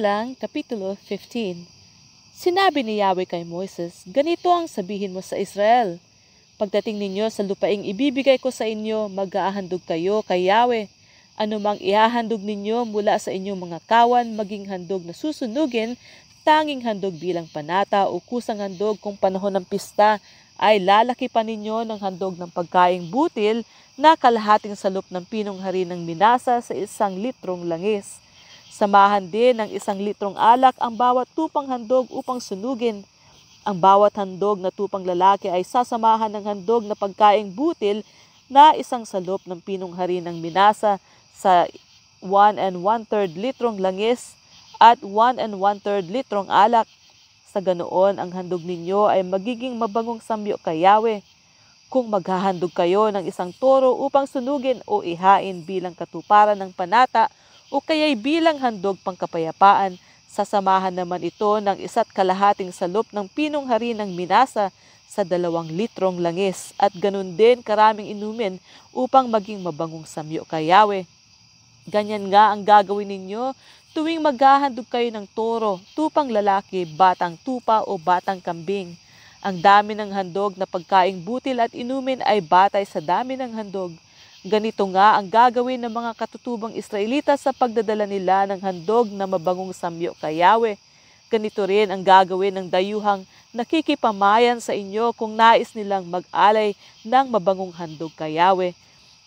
Bilang, Kapitulo 15 Sinabi ni Yahweh kay Moises, Ganito ang sabihin mo sa Israel. Pagdating ninyo sa lupaing ibibigay ko sa inyo, mag-aahandog kayo kay Yahweh. Anumang ihahandog ninyo mula sa inyong mga kawan, maging handog na susunugin, tanging handog bilang panata o kusang handog kung panahon ng pista, ay lalaki pa ninyo ng handog ng pagkaing butil na kalahating salop ng pinong hari ng minasa sa isang litrong langis.'" Samahan din ng isang litrong alak ang bawat tupang handog upang sunugin. Ang bawat handog na tupang lalaki ay sasamahan ng handog na pagkaing butil na isang salop ng pinong hari ng Minasa sa 1 and 1 third litrong langis at 1 and 1 third litrong alak. Sa ganoon, ang handog ninyo ay magiging mabangong samyo kayawe. Kung maghahandog kayo ng isang toro upang sunugin o ihain bilang katuparan ng panata o kaya'y bilang handog pangkapayapaan. Sasamahan naman ito ng isa't kalahating salop ng pinong hari ng Minasa sa dalawang litrong langis at ganun din karaming inumin upang maging mabangong samyo kayawe. Ganyan nga ang gagawin ninyo tuwing maghahandog kayo ng toro, tupang lalaki, batang tupa o batang kambing. Ang dami ng handog na pagkaing butil at inumin ay batay sa dami ng handog Ganito nga ang gagawin ng mga katutubang Israelita sa pagdadala nila ng handog na mabangong samyo kay Yahweh. Ganito rin ang gagawin ng dayuhang nakikipamayan sa inyo kung nais nilang mag-alay ng mabangong handog kay Yahweh.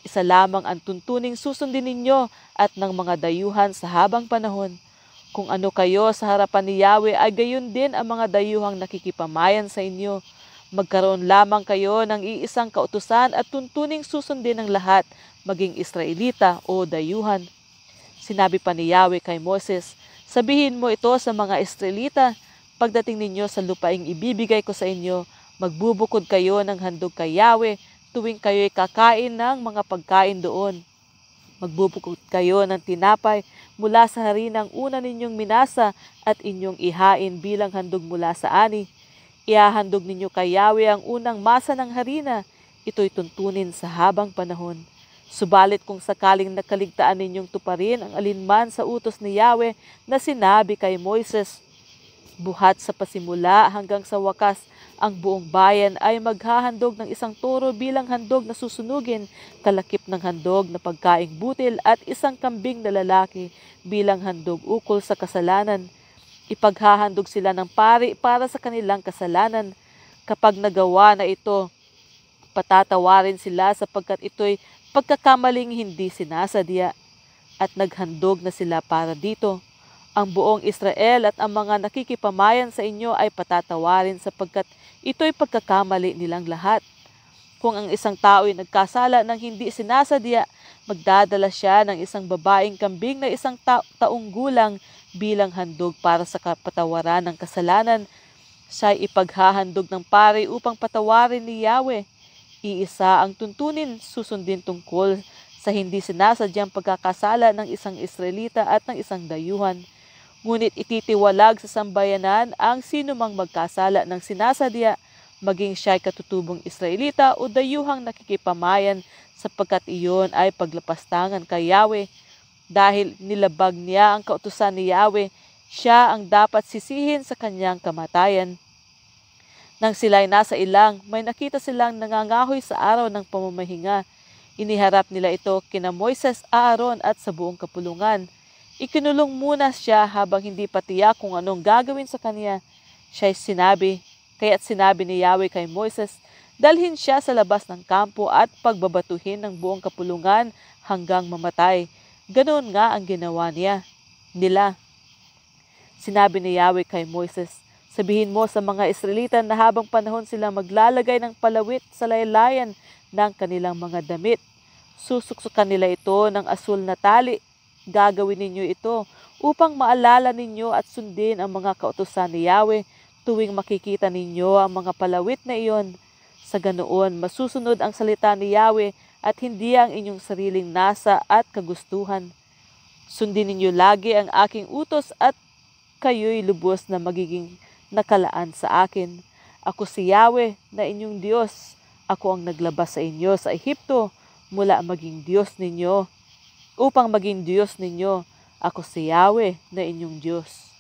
Isa lamang ang tuntuning susundin ninyo at ng mga dayuhan sa habang panahon. Kung ano kayo sa harapan ni Yahweh ay gayon din ang mga dayuhang nakikipamayan sa inyo Magkaroon lamang kayo ng iisang kautusan at tuntuning susundin ng lahat, maging Israelita o dayuhan. Sinabi pa ni Yahweh kay Moses, Sabihin mo ito sa mga Israelita, pagdating ninyo sa lupaing ibibigay ko sa inyo, magbubukod kayo ng handog kay Yahweh tuwing kayo'y kakain ng mga pagkain doon. Magbubukod kayo ng tinapay mula sa harinang una ninyong minasa at inyong ihain bilang handog mula sa ani. Iahandog ninyo kay Yahweh ang unang masa ng harina. Ito'y tuntunin sa habang panahon. Subalit kung sakaling nakaligtaan ninyong tuparin ang alinman sa utos ni Yahweh na sinabi kay Moises, Buhat sa pasimula hanggang sa wakas, ang buong bayan ay maghahandog ng isang toro bilang handog na susunugin, kalakip ng handog na pagkaing butil at isang kambing na lalaki bilang handog ukol sa kasalanan. Ipaghahandog sila ng pari para sa kanilang kasalanan. Kapag nagawa na ito, patatawarin sila sapagkat ito'y pagkakamaling hindi sinasadya. At naghandog na sila para dito. Ang buong Israel at ang mga nakikipamayan sa inyo ay patatawarin sapagkat ito'y pagkakamali nilang lahat. Kung ang isang tao ay nagkasala ng hindi sinasadya, magdadala siya ng isang babaeng kambing na isang ta- taong gulang bilang handog para sa kapatawaran ng kasalanan. Siya ipaghahandog ng pare upang patawarin ni Yahweh. Iisa ang tuntunin susundin tungkol sa hindi sinasadyang pagkakasala ng isang Israelita at ng isang dayuhan. Ngunit ititiwalag sa sambayanan ang sino mang magkasala ng sinasadya, maging siya'y katutubong Israelita o dayuhang nakikipamayan sapagkat iyon ay paglapastangan kay Yahweh dahil nilabag niya ang kautusan ni Yahweh, siya ang dapat sisihin sa kanyang kamatayan. Nang sila'y nasa ilang, may nakita silang nangangahoy sa araw ng pamamahinga. Iniharap nila ito kina Moises, Aaron at sa buong kapulungan. Ikinulong muna siya habang hindi patiya kung anong gagawin sa kanya. Siya'y sinabi, kaya't sinabi ni Yahweh kay Moises, dalhin siya sa labas ng kampo at pagbabatuhin ng buong kapulungan hanggang mamatay. Ganoon nga ang ginawa niya, nila. Sinabi ni Yahweh kay Moises, Sabihin mo sa mga Israelita na habang panahon sila maglalagay ng palawit sa laylayan ng kanilang mga damit. Susuksukan nila ito ng asul na tali. Gagawin ninyo ito upang maalala ninyo at sundin ang mga kautosan ni Yahweh tuwing makikita ninyo ang mga palawit na iyon. Sa ganoon, masusunod ang salita ni Yahweh at hindi ang inyong sariling nasa at kagustuhan. Sundin ninyo lagi ang aking utos at kayo'y lubos na magiging nakalaan sa akin. Ako si Yahweh na inyong Diyos. Ako ang naglabas sa inyo sa Ehipto mula maging Diyos ninyo upang maging Diyos ninyo. Ako si Yahweh na inyong Diyos.